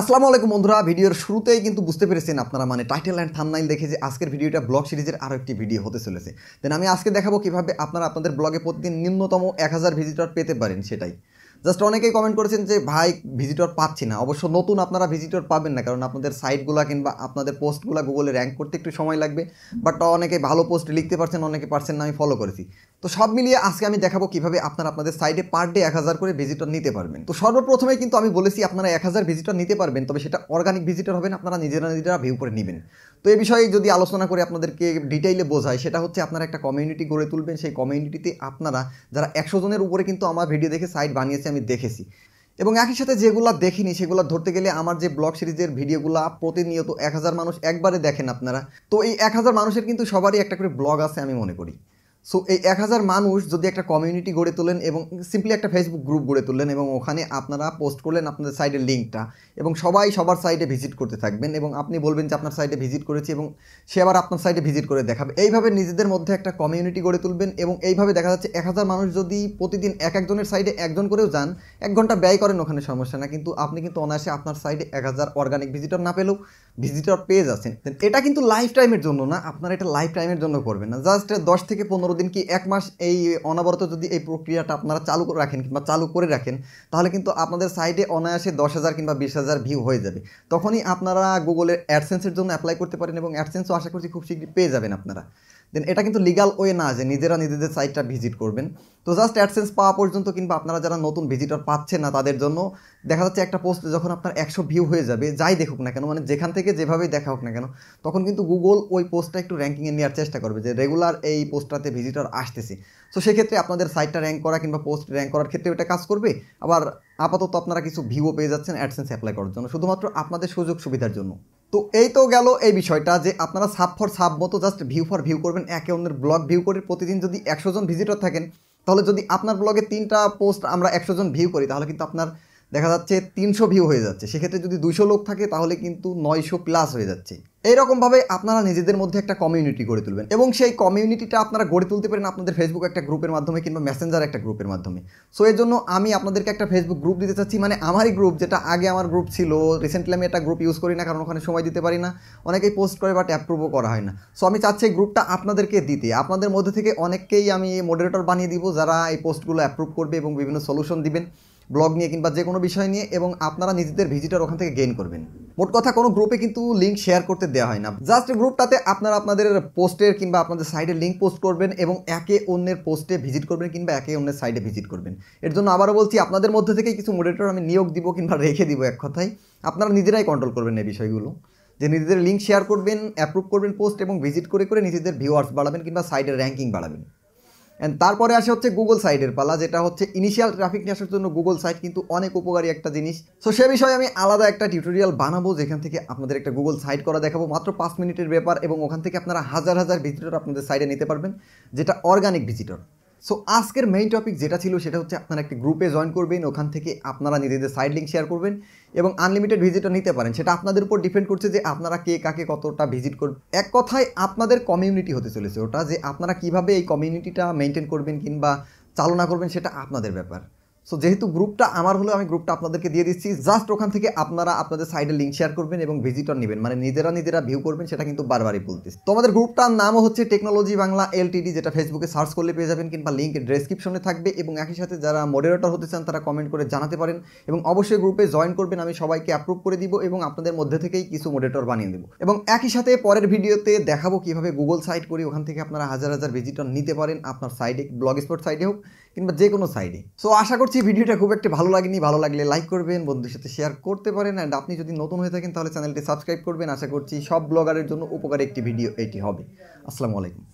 আসসালামু আলাইকুম বন্ধুরা ভিডিওর শুরুতেই কিন্তু বুঝতে পেরেছেন আপনারা মানে টাইটেল অ্যান্ড থামনাইল দেখে যে আজকের ভিডিওটা ব্লগ সিরিজের আরও একটি ভিডিও হতে চলেছে দেন আমি আজকে দেখাবো কীভাবে আপনারা আপনাদের ব্লগে প্রতিদিন নিম্নতম এক হাজার ভিজিটর পেতে পারেন সেটাই জাস্ট অনেকেই কমেন্ট করেছেন যে ভাই ভিজিটর পাচ্ছি না অবশ্য নতুন আপনারা ভিজিটর পাবেন না কারণ আপনাদের সাইটগুলো কিংবা আপনাদের পোস্টগুলো গুগলে র্যাঙ্ক করতে একটু সময় লাগবে বাট অনেকে ভালো পোস্ট লিখতে পারছেন অনেকে পারছেন না আমি ফলো করেছি তো সব মিলিয়ে আজকে আমি দেখাবো কীভাবে আপনারা আপনাদের সাইটে পার ডে এক হাজার করে ভিজিটর নিতে পারবেন তো সর্বপ্রথমে কিন্তু আমি বলেছি আপনারা এক হাজার ভিজিটর নিতে পারবেন তবে সেটা অর্গানিক ভিজিটর হবেন আপনারা নিজেরা নিজেরা ভিউ করে নেবেন তো এই বিষয়ে যদি আলোচনা করে আপনাদেরকে ডিটেইলে বোঝায় সেটা হচ্ছে আপনারা একটা কমিউনিটি গড়ে তুলবেন সেই কমিউনিটিতে আপনারা যারা একশো জনের উপরে কিন্তু আমার ভিডিও দেখে সাইট বানিয়েছে আমি দেখেছি এবং একই সাথে যেগুলো দেখিনি সেগুলো ধরতে গেলে আমার যে ব্লগ সিরিজের ভিডিওগুলো প্রতিনিয়ত এক হাজার মানুষ একবারে দেখেন আপনারা তো এই এক হাজার মানুষের কিন্তু সবারই একটা করে ব্লগ আছে আমি মনে করি সো এই এক হাজার মানুষ যদি একটা কমিউনিটি গড়ে তোলেন এবং সিম্পলি একটা ফেসবুক গ্রুপ গড়ে তুললেন এবং ওখানে আপনারা পোস্ট করলেন আপনাদের সাইডের লিঙ্কটা এবং সবাই সবার সাইডে ভিজিট করতে থাকবেন এবং আপনি বলবেন যে আপনার সাইডে ভিজিট করেছি এবং সে আবার আপনার সাইডে ভিজিট করে দেখাবে এইভাবে নিজেদের মধ্যে একটা কমিউনিটি গড়ে তুলবেন এবং এইভাবে দেখা যাচ্ছে এক হাজার মানুষ যদি প্রতিদিন এক একজনের সাইডে একজন করেও যান এক ঘন্টা ব্যয় করেন ওখানে সমস্যা না কিন্তু আপনি কিন্তু অনায়াসে আপনার সাইডে এক হাজার অর্গানিক ভিজিটর না পেলেও ভিজিটর পেয়ে যাচ্ছেন এটা কিন্তু লাইফ টাইমের জন্য না আপনারা এটা লাইফ টাইমের জন্য করবেন না জাস্ট দশ থেকে পনেরো কোনোদিন কি এক মাস এই অনবরত যদি এই প্রক্রিয়াটা আপনারা চালু রাখেন কিংবা চালু করে রাখেন তাহলে কিন্তু আপনাদের সাইটে অনায়াসে দশ হাজার কিংবা বিশ হাজার ভিউ হয়ে যাবে তখনই আপনারা গুগলের অ্যাডসেন্সের জন্য অ্যাপ্লাই করতে পারেন এবং অ্যাডসেন্সও আশা করছি খুব শীঘ্রই পেয়ে যাবেন আপনারা দেন এটা কিন্তু লিগাল ওয়ে না যে নিজেরা নিজেদের সাইটটা ভিজিট করবেন তো জাস্ট অ্যাডসেন্স পাওয়া পর্যন্ত কিংবা আপনারা যারা নতুন ভিজিটর পাচ্ছেন না তাদের জন্য দেখা যাচ্ছে একটা পোস্টে যখন আপনার একশো ভিউ হয়ে যাবে যাই দেখুক না কেন মানে যেখান থেকে যেভাবেই দেখা হোক না কেন তখন কিন্তু গুগল ওই পোস্টটা একটু র্যাঙ্কিংয়ে নেওয়ার চেষ্টা করবে যে রেগুলার এই পোস্টটাতে ভিজিটর আসতেছে সো সেক্ষেত্রে আপনাদের সাইটটা র্যাঙ্ক করা কিংবা পোস্ট র্যাঙ্ক করার ক্ষেত্রে ওটা কাজ করবে আবার আপাতত আপনারা কিছু ভিউও পেয়ে যাচ্ছেন অ্যাডসেন্স অ্যাপ্লাই করার জন্য শুধুমাত্র আপনাদের সুযোগ সুবিধার জন্য তো এই তো গেল এই বিষয়টা যে আপনারা সাব ফর সাব মতো জাস্ট ভিউ ফর ভিউ করবেন একে অন্যের ব্লগ ভিউ করে প্রতিদিন যদি একশো জন ভিজিটর থাকেন তাহলে যদি আপনার ব্লগে তিনটা পোস্ট আমরা একশো জন ভিউ করি তাহলে কিন্তু আপনার দেখা যাচ্ছে তিনশো ভিউ হয়ে যাচ্ছে সেক্ষেত্রে যদি দুশো লোক থাকে তাহলে কিন্তু নয়শো প্লাস হয়ে যাচ্ছে এইরকমভাবে আপনারা নিজেদের মধ্যে একটা কমিউনিটি গড়ে তুলবেন এবং সেই কমিউনিটিটা আপনারা গড়ে তুলতে পারেন আপনাদের ফেসবুক একটা গ্রুপের মাধ্যমে কিংবা মেসেঞ্জার একটা গ্রুপের মাধ্যমে সো এর জন্য আমি আপনাদেরকে একটা ফেসবুক গ্রুপ দিতে চাচ্ছি মানে আমারই গ্রুপ যেটা আগে আমার গ্রুপ ছিল রিসেন্টলি আমি একটা গ্রুপ ইউজ করি না কারণ ওখানে সময় দিতে পারি না অনেকেই পোস্ট করে বা প্রুভও করা হয় না সো আমি চাচ্ছি এই গ্রুপটা আপনাদেরকে দিতে আপনাদের মধ্যে থেকে অনেককেই আমি মডারেটর বানিয়ে দিব যারা এই পোস্টগুলো অ্যাপ্রুভ করবে এবং বিভিন্ন সলিউশন দিবেন ব্লগ নিয়ে কিংবা যে কোনো বিষয় নিয়ে এবং আপনারা নিজেদের ভিজিটার ওখান থেকে গেইন করবেন মোট কথা কোনো গ্রুপে কিন্তু লিঙ্ক শেয়ার করতে দেওয়া হয় না জাস্ট গ্রুপটাতে আপনারা আপনাদের পোস্টের কিংবা আপনাদের সাইডে লিঙ্ক পোস্ট করবেন এবং একে অন্যের পোস্টে ভিজিট করবেন কিংবা একে অন্যের সাইডে ভিজিট করবেন এর জন্য আবারও বলছি আপনাদের মধ্যে থেকে কিছু মডারেটর আমি নিয়োগ দিব কিংবা রেখে দিব এক কথায় আপনারা নিজেরাই কন্ট্রোল করবেন এই বিষয়গুলো যে নিজেদের লিঙ্ক শেয়ার করবেন অ্যাপ্রুভ করবেন পোস্ট এবং ভিজিট করে করে নিজেদের ভিউয়ার্স বাড়াবেন কিংবা সাইডের র্যাঙ্কিং বাড়াবেন অ্যান্ড তারপরে আসে হচ্ছে গুগল সাইটের পালা যেটা হচ্ছে ইনিশিয়াল ট্রাফিক নিয়ে আসার জন্য গুগল সাইট কিন্তু অনেক উপকারী একটা জিনিস সো সে বিষয়ে আমি আলাদা একটা টিউটোরিয়াল বানাবো যেখান থেকে আপনাদের একটা গুগল সাইট করা দেখাবো মাত্র পাঁচ মিনিটের ব্যাপার এবং ওখান থেকে আপনারা হাজার হাজার ভিজিটর আপনাদের সাইডে নিতে পারবেন যেটা অর্গানিক ভিজিটর সো আজকের মেইন টপিক যেটা ছিল সেটা হচ্ছে আপনারা একটি গ্রুপে জয়েন করবেন ওখান থেকে আপনারা নিজেদের সাইড লিঙ্ক শেয়ার করবেন এবং আনলিমিটেড ভিজিটও নিতে পারেন সেটা আপনাদের উপর ডিপেন্ড করছে যে আপনারা কে কাকে কতটা ভিজিট করবেন এক কথায় আপনাদের কমিউনিটি হতে চলেছে ওটা যে আপনারা কিভাবে এই কমিউনিটিটা মেনটেন করবেন কিংবা চালনা করবেন সেটা আপনাদের ব্যাপার সো যেহেতু গ্রুপটা আমার হলেও আমি গ্রুপটা আপনাদেরকে দিয়ে দিচ্ছি জাস্ট ওখান থেকে আপনারা আপনাদের সাইডে লিঙ্ক শেয়ার করবেন এবং ভিজিটর নেবেন মানে নিজেরা নিজেরা ভিউ করবেন সেটা কিন্তু বারবারই বলতেছি তোমাদের গ্রুপটার নামও হচ্ছে টেকনোলজি বাংলা এলটিডি যেটা ফেসবুকে সার্চ করলে পেয়ে যাবেন কিংবা লিঙ্ক ডেসক্রিপশনে থাকবে এবং একই সাথে যারা মডারেটর হতে চান তারা কমেন্ট করে জানাতে পারেন এবং অবশ্যই গ্রুপে জয়েন করবেন আমি সবাইকে অ্যাপ্রুভ করে দিব এবং আপনাদের মধ্যে থেকেই কিছু মডারেটর বানিয়ে দেবো এবং একই সাথে পরের ভিডিওতে দেখাবো কিভাবে গুগল সাইট করি ওখান থেকে আপনারা হাজার হাজার ভিজিটর নিতে পারেন আপনার সাইডে ব্লগ স্পট সাইডে হোক কিংবা যে কোনো সাইডে সো আশা করছি ভিডিওটা খুব একটা ভালো লাগেনি ভালো লাগলে লাইক করবেন বন্ধুদের সাথে শেয়ার করতে পারেন অ্যান্ড আপনি যদি নতুন হয়ে থাকেন তাহলে চ্যানেলটি সাবস্ক্রাইব করবেন আশা করছি সব ব্লগারের জন্য উপকারী একটি ভিডিও এটি হবে আসসালামু আলাইকুম